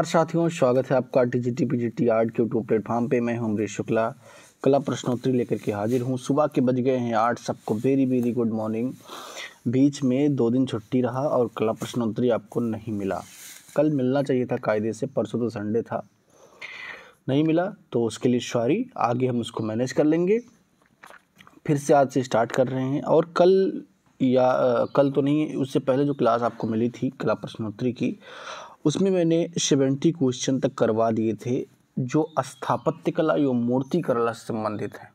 नमस्कार साथियों स्वागत है आपका T G T P G T art के यूट्यूब प्लेटफॉर्म पे मैं हूं अमरीश शुक्ला कला प्रश्नोत्तरी लेकर के हाजिर हूं सुबह के बज गए हैं आठ सबको वेरी वेरी गुड मॉर्निंग बीच में दो दिन छुट्टी रहा और कला प्रश्नोत्तरी आपको नहीं मिला कल मिलना चाहिए था कायदे से परसों तो संडे था नहीं मिला तो उसके लिए सॉरी आगे हम उसको मैनेज कर लेंगे फिर से आज से स्टार्ट कर रहे हैं और कल या आ, कल तो नहीं उससे पहले जो क्लास आपको मिली थी कला प्रश्नोत्तरी की उसमें मैंने सेवेंटी क्वेश्चन तक करवा दिए थे जो स्थापत्य कला एवं मूर्ति कला से संबंधित हैं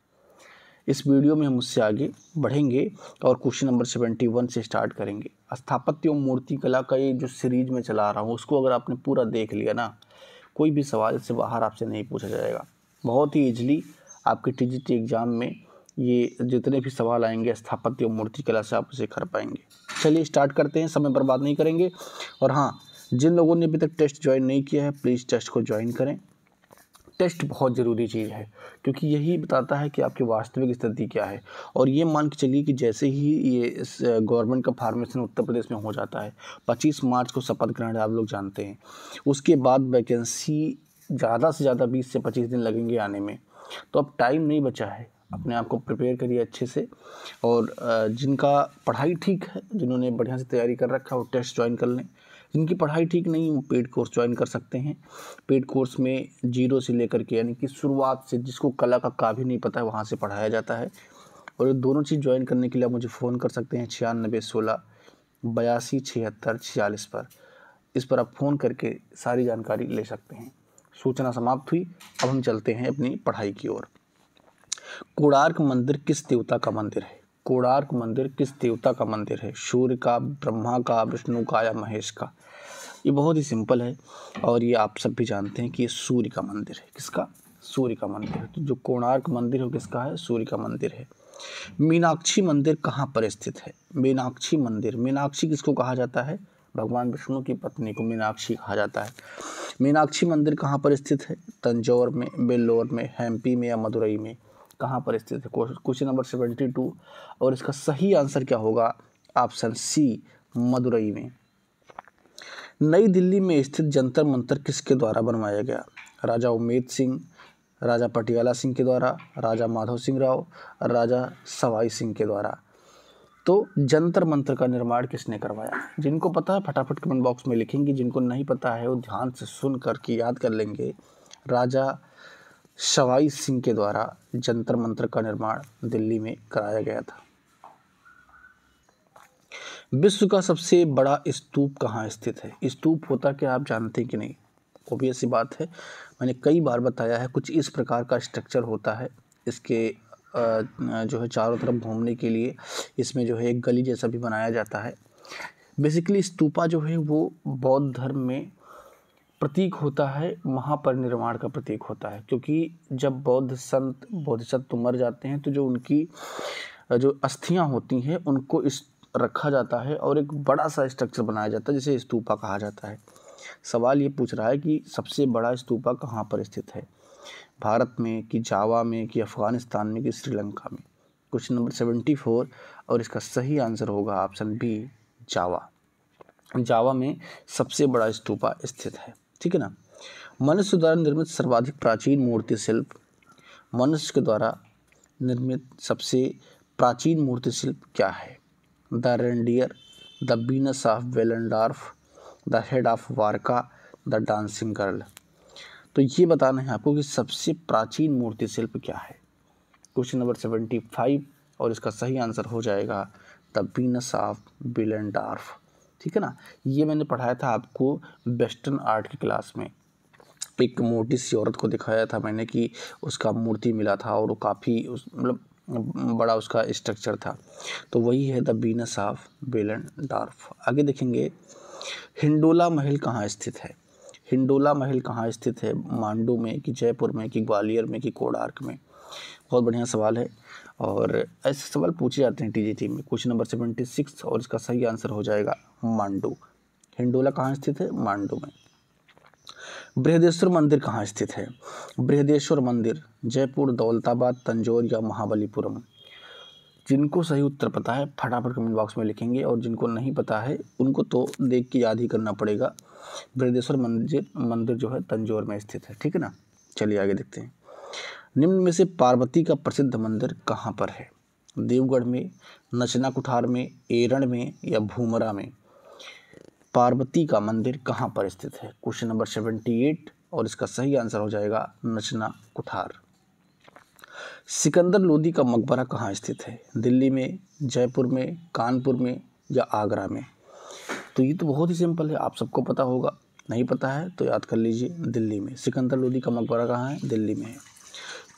इस वीडियो में हम उससे आगे बढ़ेंगे और क्वेश्चन नंबर सेवेंटी वन से स्टार्ट करेंगे स्थापत्य एवं मूर्ति कला का ये जो सीरीज में चला रहा हूँ उसको अगर आपने पूरा देख लिया ना कोई भी सवाल इससे बाहर आपसे नहीं पूछा जाएगा बहुत ही ईजिली आपके टी एग्ज़ाम में ये जितने भी सवाल आएंगे स्थापत्य और मूर्ति कला से आप उसे कर पाएंगे चलिए स्टार्ट करते हैं समय बर्बाद नहीं करेंगे और हाँ जिन लोगों ने अभी तक टेस्ट ज्वाइन नहीं किया है प्लीज़ टेस्ट को ज्वाइन करें टेस्ट बहुत ज़रूरी चीज़ है क्योंकि यही बताता है कि आपकी वास्तविक स्थिति क्या है और ये मान के चलिए कि जैसे ही ये गवर्नमेंट का फार्मेशन उत्तर प्रदेश में हो जाता है 25 मार्च को शपथ ग्रहण आप लोग जानते हैं उसके बाद वैकेंसी ज़्यादा से ज़्यादा 20 से 25 दिन लगेंगे आने में तो अब टाइम नहीं बचा है अपने आप को प्रिपेयर करिए अच्छे से और जिनका पढ़ाई ठीक है जिन्होंने बढ़िया से तैयारी कर रखा है वो टेस्ट ज्वाइन कर लें जिनकी पढ़ाई ठीक नहीं वो पेड कोर्स ज्वाइन कर सकते हैं पेड कोर्स में जीरो से लेकर के यानी कि शुरुआत से जिसको कला का भी नहीं पता है वहाँ से पढ़ाया जाता है और दोनों चीज़ ज्वाइन करने के लिए आप मुझे फ़ोन कर सकते हैं छियानबे सोलह बयासी छिहत्तर छियालीस पर इस पर आप फ़ोन करके सारी जानकारी ले सकते हैं सूचना समाप्त हुई अब हम चलते हैं अपनी पढ़ाई की ओर कोणार्क मंदिर किस देवता का मंदिर है कोणार्क मंदिर किस देवता का मंदिर है सूर्य का ब्रह्मा का विष्णु का या महेश का ये बहुत ही सिंपल है और ये आप सब भी जानते हैं कि ये सूर्य का मंदिर है किसका सूर्य का मंदिर है तो जो कोणार्क मंदिर है किसका है सूर्य का मंदिर है मीनाक्षी मंदिर कहाँ पर स्थित है मीनाक्षी मंदिर मीनाक्षी किसको कहा जाता है भगवान विष्णु की पत्नी को मीनाक्षी कहा जाता है मीनाक्षी मंदिर कहाँ पर स्थित है तंजौर में बेल्लोर में हैम्पी में या मदुरई में कहाँ पर स्थित है क्वेश्चन नंबर सेवेंटी टू और इसका सही आंसर क्या होगा ऑप्शन सी मदुरई में नई दिल्ली में स्थित जंतर मंतर किसके द्वारा बनवाया गया राजा उमेद सिंह राजा पटियाला सिंह के द्वारा राजा माधव सिंह राव राजा सवाई सिंह के द्वारा तो जंतर मंत्र का निर्माण किसने करवाया जिनको पता है फटाफट कमेंट बॉक्स में लिखेंगे जिनको नहीं पता है वो ध्यान से सुन करके याद कर लेंगे राजा शवाई सिंह के द्वारा जंतर मंत्र का निर्माण दिल्ली में कराया गया था विश्व का सबसे बड़ा स्तूप कहाँ स्थित है स्तूप होता क्या आप जानते हैं कि नहीं ओबियस सी बात है मैंने कई बार बताया है कुछ इस प्रकार का स्ट्रक्चर होता है इसके जो है चारों तरफ घूमने के लिए इसमें जो है एक गली जैसा भी बनाया जाता है बेसिकली स्तूपा जो है वो बौद्ध धर्म में प्रतीक होता है महापरिनिर्वाण का प्रतीक होता है क्योंकि जब बौद्ध संत बौद्धसत्व मर जाते हैं तो जो उनकी जो अस्थियाँ होती हैं उनको इस रखा जाता है और एक बड़ा सा स्ट्रक्चर बनाया जाता है जिसे स्तूपा कहा जाता है सवाल ये पूछ रहा है कि सबसे बड़ा स्तूपा कहाँ पर स्थित है भारत में कि जावा में कि अफ़गानिस्तान में कि श्रीलंका में क्वेश्चन नंबर सेवेंटी फोर और इसका सही आंसर होगा ऑप्शन बी जावा जावा में सबसे बड़ा स्तूपा स्थित है ठीक है ना मनुष्य द्वारा निर्मित सर्वाधिक प्राचीन मूर्ति शिल्प मनुष्य के द्वारा निर्मित सबसे प्राचीन मूर्ति शिल्प क्या है the reindeer the Venus of Willendorf the head of Warka the dancing girl तो ये बताना है आपको कि सबसे प्राचीन मूर्ति शिल्प क्या है क्वेश्चन नंबर सेवेंटी फाइव और इसका सही आंसर हो जाएगा द बीनस ऑफ बिलेंडार्फ ठीक है ना ये मैंने पढ़ाया था आपको वेस्टर्न आर्ट की क्लास में एक मोटी सी औरत को दिखाया था मैंने कि उसका मूर्ति मिला था और वो काफ़ी उस मतलब बड़ा उसका स्ट्रक्चर था तो वही है the Venus of Willendorf आगे देखेंगे हिंडोला महल कहाँ स्थित है हिंडोला महल कहाँ स्थित है मांडू में कि जयपुर में कि ग्वालियर में कि कोडार्क में बहुत बढ़िया सवाल है और ऐसे सवाल पूछे जाते हैं टीजीटी में क्वेश्चन नंबर सेवेंटी सिक्स और इसका सही आंसर हो जाएगा मांडू हिंडोला कहाँ स्थित है मांडू में बृहदेश्वर मंदिर कहाँ स्थित है बृहदेश्वर मंदिर जयपुर दौलताबाद तंजौर या महाबलीपुरम जिनको सही उत्तर पता है फटाफट कमेंट बॉक्स में लिखेंगे और जिनको नहीं पता है उनको तो देख के याद ही करना पड़ेगा बृहदेश्वर मंदिर मंदिर जो है तंजौर में स्थित है ठीक है ना चलिए आगे देखते हैं निम्न में से पार्वती का प्रसिद्ध मंदिर कहाँ पर है देवगढ़ में नचना कुठार में एरण में या भूमरा में पार्वती का मंदिर कहाँ पर स्थित है क्वेश्चन नंबर सेवेंटी एट और इसका सही आंसर हो जाएगा नचना कुठार सिकंदर लोदी का मकबरा कहाँ स्थित है दिल्ली में जयपुर में कानपुर में या आगरा में तो ये तो बहुत ही सिंपल है आप सबको पता होगा नहीं पता है तो याद कर लीजिए दिल्ली में सिकंदर लोदी का मकबरा कहाँ है दिल्ली में है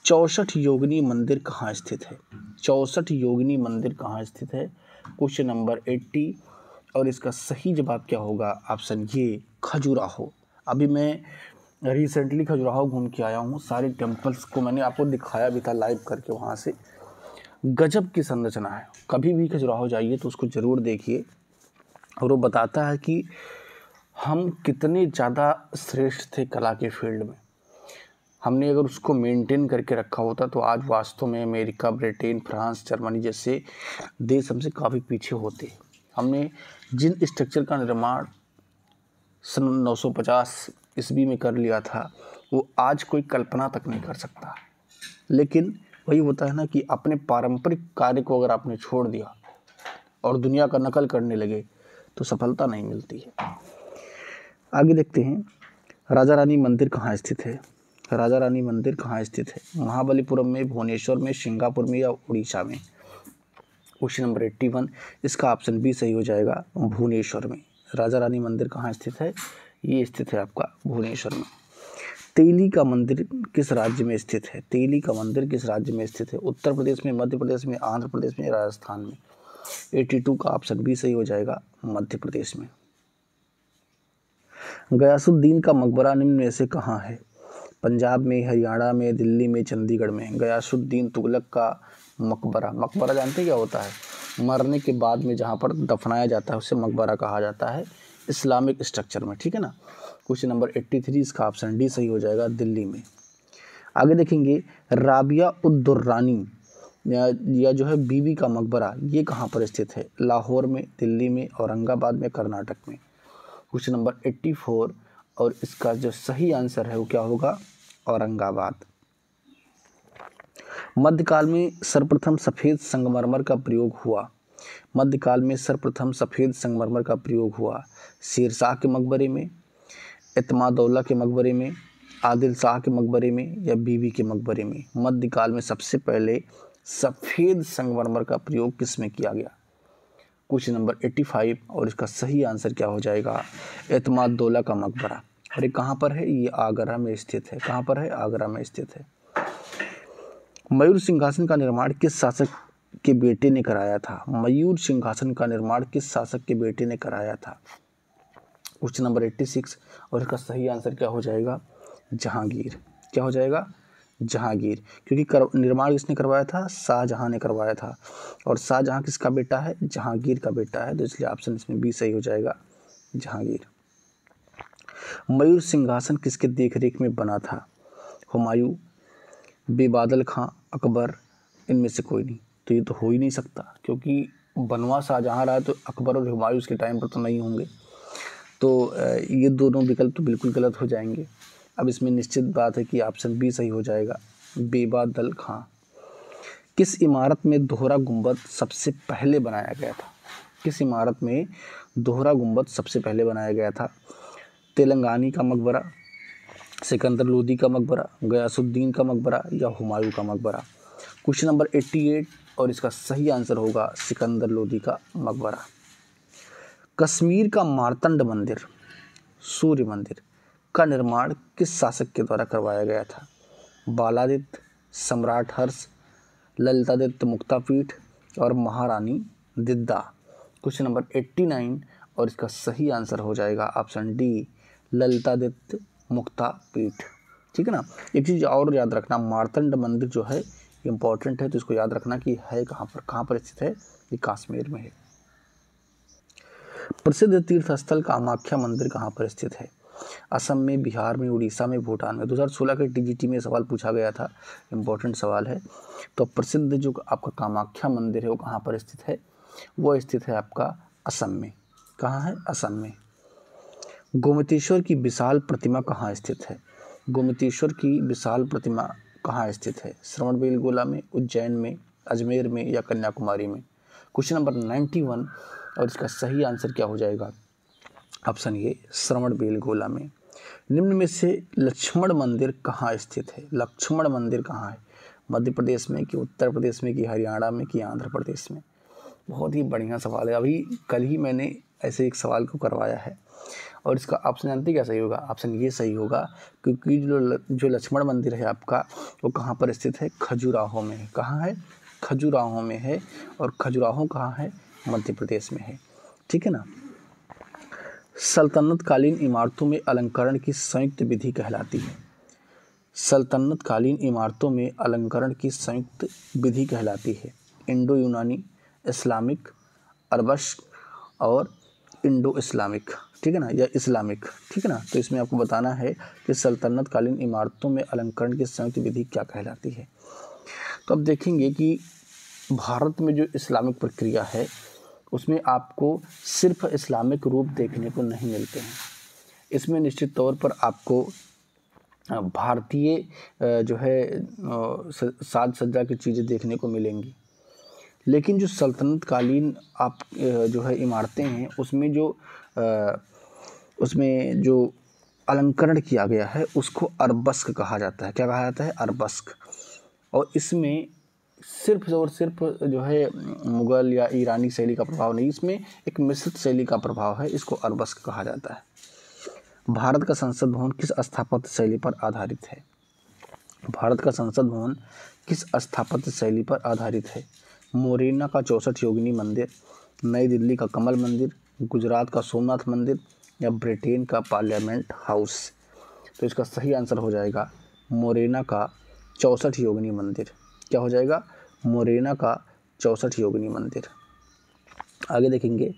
चौसठ योगिनी मंदिर कहाँ स्थित है चौसठ योगिनी मंदिर कहाँ स्थित है क्वेश्चन नंबर एट्टी और इसका सही जवाब क्या होगा ऑप्शन ये खजुराहो अभी मैं रिसेंटली खजुराहो घूम के आया हूँ सारे टेम्पल्स को मैंने आपको दिखाया भी था लाइव करके वहाँ से गजब की संरचना है कभी भी खजुराहो जाइए तो उसको ज़रूर देखिए और वो बताता है कि हम कितने ज़्यादा श्रेष्ठ थे कला के फील्ड में हमने अगर उसको मेंटेन करके रखा होता तो आज वास्तव में अमेरिका ब्रिटेन फ्रांस जर्मनी जैसे देश हमसे काफ़ी पीछे होते हमने जिन स्ट्रक्चर का निर्माण सन 950 ईस्वी में कर लिया था वो आज कोई कल्पना तक नहीं कर सकता लेकिन वही होता है ना कि अपने पारंपरिक कार्य को अगर आपने छोड़ दिया और दुनिया का नकल करने लगे तो सफलता नहीं मिलती है आगे देखते हैं राजा रानी मंदिर कहाँ स्थित है राजा रानी मंदिर कहाँ स्थित है महाबलीपुरम में भुवनेश्वर में सिंगापुर में या उड़ीसा में क्वेश्चन नंबर एट्टी वन इसका ऑप्शन बी सही हो जाएगा भुवनेश्वर में राजा रानी मंदिर कहाँ स्थित है ये स्थित है आपका भुवनेश्वर में तेली का मंदिर किस राज्य में स्थित है तेली का मंदिर किस राज्य में स्थित है उत्तर प्रदेश में मध्य प्रदेश में आंध्र प्रदेश में राजस्थान में एट्टी टू का ऑप्शन बी सही हो जाएगा मध्य प्रदेश में गयासुद्दीन का मकबरा निम्न में से कहाँ है पंजाब में हरियाणा में दिल्ली में चंडीगढ़ में गयासुद्दीन तुगलक का मकबरा मकबरा जानते क्या होता है मरने के बाद में जहाँ पर दफनाया जाता है उसे मकबरा कहा जाता है इस्लामिक स्ट्रक्चर में ठीक है ना क्वेश्चन नंबर एट्टी थ्री इसका ऑप्शन डी सही हो जाएगा दिल्ली में आगे देखेंगे राबिया उद्दुर्रानी या, या जो है बीवी का मकबरा ये कहाँ पर स्थित है लाहौर में दिल्ली में औरंगाबाद में कर्नाटक में क्वेश्चन नंबर एट्टी फोर और इसका जो सही आंसर है वो क्या होगा औरंगाबाद मध्यकाल में सर्वप्रथम सफ़ेद संगमरमर का प्रयोग हुआ मध्यकाल में सर्वप्रथम सफ़ेद संगमरमर का प्रयोग हुआ शेरशाह के मकबरे में इतमादौला के मकबरे में आदिल शाह के मकबरे में या बीवी के मकबरे में मध्यकाल में सबसे पहले सफ़ेद संगमरमर का प्रयोग किस में किया गया क्वेश्चन नंबर 85 और इसका सही आंसर क्या हो जाएगा एतमाद का मकबरा अरे कहाँ पर है ये आगरा में स्थित है कहाँ पर है आगरा में स्थित है मयूर सिंहासन का निर्माण किस शासक के बेटे ने कराया था मयूर सिंहासन का निर्माण किस शासक के बेटे ने कराया था क्वेश्चन नंबर एट्टी सिक्स और इसका सही आंसर क्या हो जाएगा जहांगीर क्या हो जाएगा जहांगीर क्योंकि कर, निर्माण किसने करवाया था शाहजहाँ ने करवाया था और शाहजहाँ किसका बेटा है जहांगीर का बेटा है तो इसलिए ऑप्शन इसमें बी सही हो जाएगा जहांगीर मयूर सिंहासन किसके देखरेख में बना था हुमायूं बेबादल खां अकबर इनमें से कोई नहीं तो ये तो हो ही नहीं सकता क्योंकि बनवा शाहजहाँ रहा तो अकबर और हुमायूं उसके टाइम पर तो नहीं होंगे तो ये दोनों विकल्प तो बिल्कुल गलत हो जाएंगे अब इसमें निश्चित बात है कि ऑप्शन बी सही हो जाएगा बेबादल खां किस इमारत में दोहरा गुंबद सबसे पहले बनाया गया था किस इमारत में दोहरा गुंबद सबसे पहले बनाया गया था तेलंगानी का मकबरा सिकंदर लोदी का मकबरा गयासुद्दीन का मकबरा या हुमायूं का मकबरा क्वेश्चन नंबर 88 और इसका सही आंसर होगा सिकंदर लोदी का मकबरा कश्मीर का मारतंड मंदिर सूर्य मंदिर का निर्माण किस शासक के द्वारा करवाया गया था बालादित्य सम्राट हर्ष ललितादित्य मुक्तापीठ और महारानी दिद्दा क्वेश्चन नंबर 89 और इसका सही आंसर हो जाएगा ऑप्शन डी ललितादित्य मुक्ता पीठ ठीक है ना एक चीज़ और याद रखना मारतंड मंदिर जो है इंपॉर्टेंट है तो इसको याद रखना कि है कहाँ पर कहाँ पर स्थित है ये काश्मीर में है प्रसिद्ध तीर्थ स्थल कामाख्या मंदिर कहाँ पर स्थित है असम में बिहार में उड़ीसा में भूटान में 2016 के टीजीटी में सवाल पूछा गया था इम्पोर्टेंट सवाल है तो प्रसिद्ध जो आपका कामाख्या मंदिर है वो कहाँ पर स्थित है वो स्थित है आपका असम में कहाँ है असम में गोमतीश्वर की विशाल प्रतिमा कहाँ स्थित है गोमतीश्वर की विशाल प्रतिमा कहाँ स्थित है श्रवण बेलगोला में उज्जैन में अजमेर में या कन्याकुमारी में क्वेश्चन नंबर नाइन्टी वन और इसका सही आंसर क्या हो जाएगा ऑप्शन ये श्रवण बेलगोला में निम्न में से लक्ष्मण मंदिर कहाँ स्थित है लक्ष्मण मंदिर कहाँ है मध्य प्रदेश में कि उत्तर प्रदेश में कि हरियाणा में कि आंध्र प्रदेश में बहुत ही बढ़िया सवाल है अभी कल ही मैंने ऐसे एक सवाल को करवाया है और इसका ऑप्शन जानते क्या सही होगा ऑप्शन ये सही होगा क्योंकि जो जो लक्ष्मण मंदिर है आपका वो कहाँ पर स्थित है खजुराहो में है कहाँ है खजुराहो में है और खजुराहो कहाँ है मध्य प्रदेश में है ठीक है ना सल्तनतकालीन इमारतों में अलंकरण की संयुक्त विधि कहलाती है सल्तनतकालीन इमारतों में अलंकरण की संयुक्त विधि कहलाती है इंडो यूनानी इस्लामिक अरबश और इंडो इस्लामिक ठीक है ना या इस्लामिक ठीक है ना तो इसमें आपको बताना है कि सल्तनत कालीन इमारतों में अलंकरण की संयुक्त विधि क्या कहलाती है तो अब देखेंगे कि भारत में जो इस्लामिक प्रक्रिया है उसमें आपको सिर्फ इस्लामिक रूप देखने को नहीं मिलते हैं इसमें निश्चित तौर पर आपको भारतीय जो है साज सज्जा की चीज़ें देखने को मिलेंगी लेकिन जो सल्तनत कालीन आप जो है इमारतें हैं उसमें जो उसमें जो अलंकरण किया गया है उसको अरबस्क कहा जाता है क्या कहा जाता है अरबस्क और इसमें सिर्फ और सिर्फ जो है मुग़ल या ईरानी शैली का प्रभाव नहीं इसमें एक मिश्रित शैली का प्रभाव है इसको अरबस्क कहा जाता है भारत का संसद भवन किस स्थापत्य शैली पर आधारित है भारत का संसद भवन किस स्थापत्य शैली पर आधारित है मोरेना का चौसठ योगिनी मंदिर नई दिल्ली का कमल मंदिर गुजरात का सोमनाथ मंदिर या ब्रिटेन का पार्लियामेंट हाउस तो इसका सही आंसर हो जाएगा मोरेना का चौंसठ योगिनी मंदिर क्या हो जाएगा मोरेना का चौंसठ योगिनी मंदिर आगे देखेंगे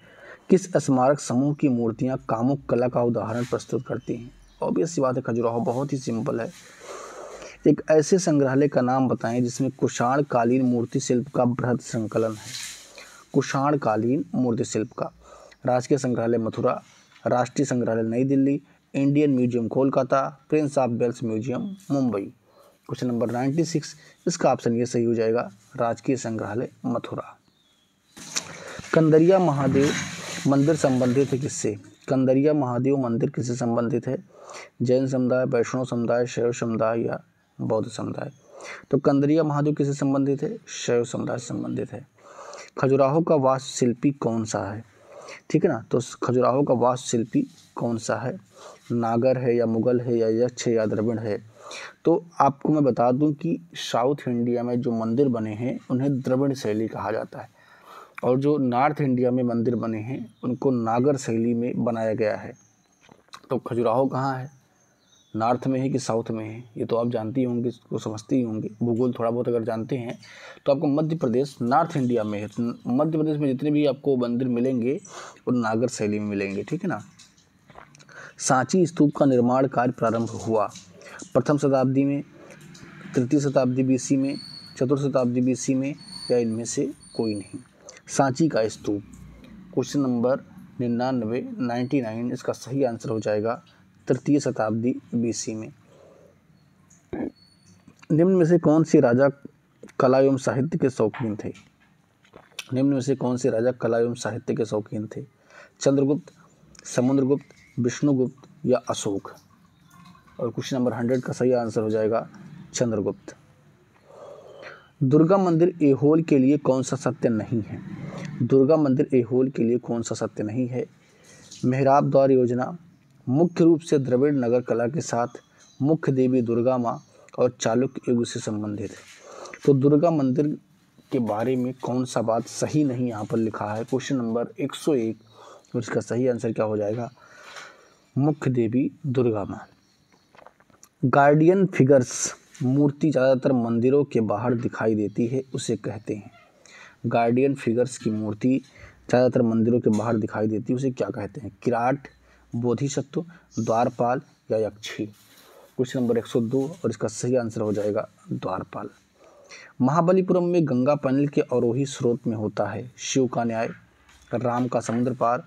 किस स्मारक समूह की मूर्तियाँ कामुक कला का उदाहरण प्रस्तुत करती हैं ऑब्वियस सी बात है खजुराहो बहुत ही सिंपल है एक ऐसे संग्रहालय का नाम बताएं जिसमें कुषाणकालीन मूर्ति शिल्प का बृहद संकलन है कुषाणकालीन मूर्ति शिल्प का राजकीय संग्रहालय मथुरा राष्ट्रीय संग्रहालय Nai Delhi Indian museum Kolkata prince of Wales museum Mumbai question number ninety six इसका ऑप्शन ये सही हो जाएगा राजकीय संग्रहालय मथुरा कंदरिया महादेव मंदिर संबंधित है किससे कंदरिया महादेव मंदिर किससे संबंधित है जैन समुदाय वैष्णव समुदाय शैव समुदाय या बौद्ध समुदाय तो कंदरिया महादेव किससे संबंधित है शैव समुदाय से संबंधित है खजुराहो का वास्तुशिल्पी कौन सा है ठीक है ना तो खजुराहो का वास्तुशिल्पी कौन सा है नागर है या मुग़ल है या यक्ष है या द्रविड़ है तो आपको मैं बता दूं कि साउथ इंडिया में जो मंदिर बने हैं उन्हें द्रविड़ शैली कहा जाता है और जो नॉर्थ इंडिया में मंदिर बने हैं उनको नागर शैली में बनाया गया है तो खजुराहो कहाँ है नॉर्थ में है कि साउथ में है ये तो आप जानती होंगे इसको समझती ही होंगे भूगोल थोड़ा बहुत अगर जानते हैं तो आपको मध्य प्रदेश नॉर्थ इंडिया में है तो मध्य प्रदेश में जितने भी आपको मंदिर मिलेंगे वो नागर शैली में मिलेंगे ठीक है ना सांची स्तूप का निर्माण कार्य प्रारंभ हुआ प्रथम शताब्दी में तृतीय शताब्दी बी में चतुर्थ शताब्दी बी में या इनमें से कोई नहीं सांची का स्तूप क्वेश्चन नंबर निन्यानवे नाइन्टी नाइन इसका सही आंसर हो जाएगा तृतीय शताब्दी बीसी में निम्न में से कौन से राजा कला एवं साहित्य के शौकीन थे निम्न में से कौन से राजा कला एवं साहित्य के शौकीन थे चंद्रगुप्त समुद्रगुप्त विष्णुगुप्त या अशोक और क्वेश्चन नंबर हंड्रेड का सही आंसर हो जाएगा चंद्रगुप्त दुर्गा मंदिर एहोल के लिए कौन सा सत्य नहीं है दुर्गा मंदिर एहोल के लिए कौन सा सत्य नहीं है मेहराब द्वार योजना मुख्य रूप से द्रविड़ नगर कला के साथ मुख्य देवी दुर्गा माँ और चालुक्य युग से संबंधित है तो दुर्गा मंदिर के बारे में कौन सा बात सही नहीं यहाँ पर लिखा है क्वेश्चन नंबर 101 और तो इसका सही आंसर क्या हो जाएगा मुख्य देवी दुर्गा माँ गार्डियन फिगर्स मूर्ति ज़्यादातर मंदिरों के बाहर दिखाई देती है उसे कहते हैं गार्डियन फिगर्स की मूर्ति ज़्यादातर मंदिरों के बाहर दिखाई देती है उसे क्या कहते हैं किराट बोधिसत्व द्वारपाल या यक्षी क्वेश्चन नंबर 102 और इसका सही आंसर हो जाएगा द्वारपाल महाबलीपुरम में गंगा पैनल के अवरोही स्रोत में होता है शिव का न्याय राम का समुद्र पार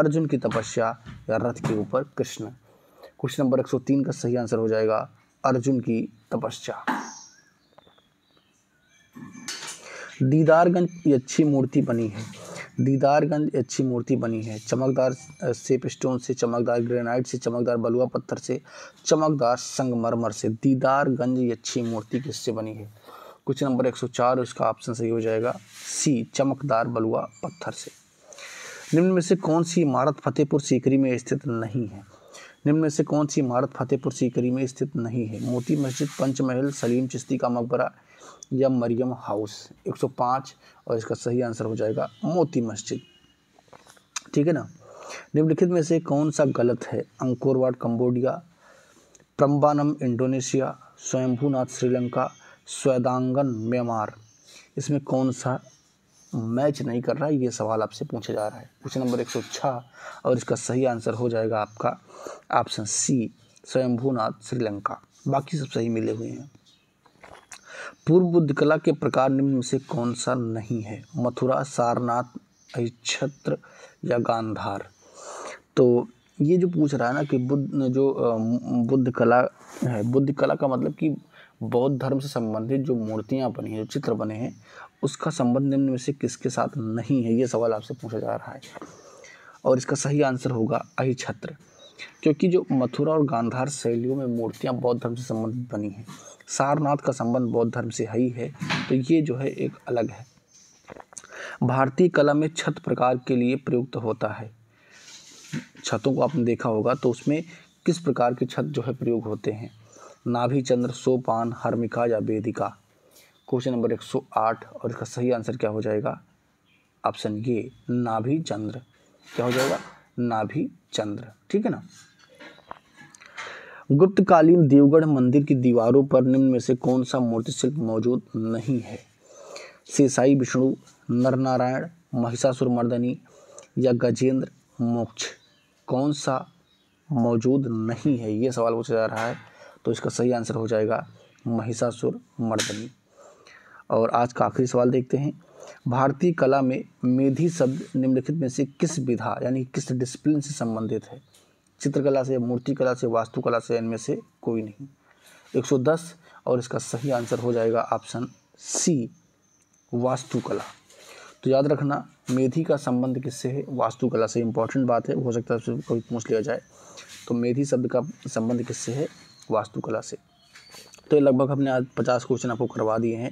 अर्जुन की तपस्या या रथ के ऊपर कृष्ण क्वेश्चन नंबर 103 का सही आंसर हो जाएगा अर्जुन की तपस्या दीदारगंज की अच्छी मूर्ति बनी है दीदारगंज अच्छी मूर्ति बनी है चमकदार सेप स्टोन से चमकदार ग्रेनाइट से चमकदार बलुआ पत्थर से चमकदार संगमरमर से दीदारगंज ये अच्छी मूर्ति किससे बनी है कुछ नंबर 104 इसका ऑप्शन सही हो जाएगा सी चमकदार बलुआ पत्थर से निम्न में से कौन सी इमारत फतेहपुर सीकरी में स्थित नहीं है निम्न में से कौन सी इमारत फतेहपुर सीकरी में स्थित नहीं है मोती मस्जिद पंचमहल सलीम चिश्ती का मकबरा या मरियम हाउस 105 और इसका सही आंसर हो जाएगा मोती मस्जिद ठीक है ना निम्नलिखित में से कौन सा गलत है Angkor Wat Cambodia Prambanan Indonesia Swayambhunath Sri Lanka Shwedagon Myanmar इसमें कौन सा मैच नहीं कर रहा है ये सवाल आपसे पूछा जा रहा है क्वेश्चन नंबर छः और इसका सही आंसर हो जाएगा आपका ऑप्शन सी स्वयंभूनाथ श्रीलंका बाकी सब सही मिले हुए हैं पूर्व बुद्ध कला के प्रकार निम्न में से कौन सा नहीं है मथुरा सारनाथ अक्षत्र या गांधार तो ये जो पूछ रहा है ना कि बुद्ध जो बुद्ध कला है बुद्ध कला का मतलब कि बौद्ध धर्म से संबंधित जो मूर्तियाँ बनी हैं जो चित्र बने हैं उसका संबंध निम्न में से किसके साथ नहीं है ये सवाल आपसे पूछा जा रहा है और इसका सही आंसर होगा अहिछत्र क्योंकि जो मथुरा और गांधार शैलियों में मूर्तियां बौद्ध धर्म से संबंधित बनी हैं सारनाथ का संबंध बौद्ध धर्म से ही है तो ये जो है एक अलग है भारतीय कला में छत प्रकार के लिए प्रयुक्त होता है छतों को आपने देखा होगा तो उसमें किस प्रकार के छत जो है प्रयोग होते हैं नाभि चंद्र सोपान हर्मिका या वेदिका क्वेश्चन नंबर 108 और इसका सही आंसर क्या हो जाएगा ऑप्शन ये नाभि चंद्र क्या हो जाएगा नाभि चंद्र ठीक है ना गुप्तकालीन देवगढ़ मंदिर की दीवारों पर निम्न में से कौन सा मूर्तिशिल्प मौजूद नहीं है सेसाई विष्णु नरनारायण महिषासुर मर्दनी या गजेंद्र मोक्ष कौन सा मौजूद नहीं है ये सवाल पूछा जा रहा है तो इसका सही आंसर हो जाएगा महिषासुर मर्दनी और आज का आखिरी सवाल देखते हैं भारतीय कला में मेधी शब्द निम्नलिखित में से किस विधा यानी किस डिसिप्लिन से संबंधित है चित्रकला से मूर्तिकला से वास्तुकला से इनमें से कोई नहीं 110 और इसका सही आंसर हो जाएगा ऑप्शन सी वास्तुकला तो याद रखना मेधी का संबंध किससे है वास्तुकला से इंपॉर्टेंट बात है हो सकता है कभी पूछ लिया जाए तो मेधी शब्द का संबंध किससे है वास्तुकला से तो लगभग हमने आज पचास क्वेश्चन आपको करवा दिए हैं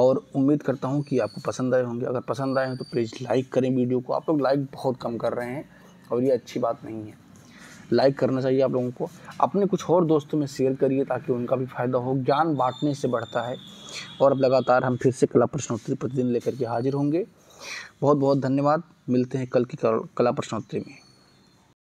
और उम्मीद करता हूँ कि आपको पसंद आए होंगे अगर पसंद आए हैं तो प्लीज़ लाइक करें वीडियो को आप लोग लाइक बहुत कम कर रहे हैं और ये अच्छी बात नहीं है लाइक करना चाहिए आप लोगों को अपने कुछ और दोस्तों में शेयर करिए ताकि उनका भी फायदा हो ज्ञान बांटने से बढ़ता है और अब लगातार हम फिर से कला प्रश्नोत्तरी प्रतिदिन लेकर के हाजिर होंगे बहुत बहुत धन्यवाद मिलते हैं कल की कला प्रश्नोत्तरी में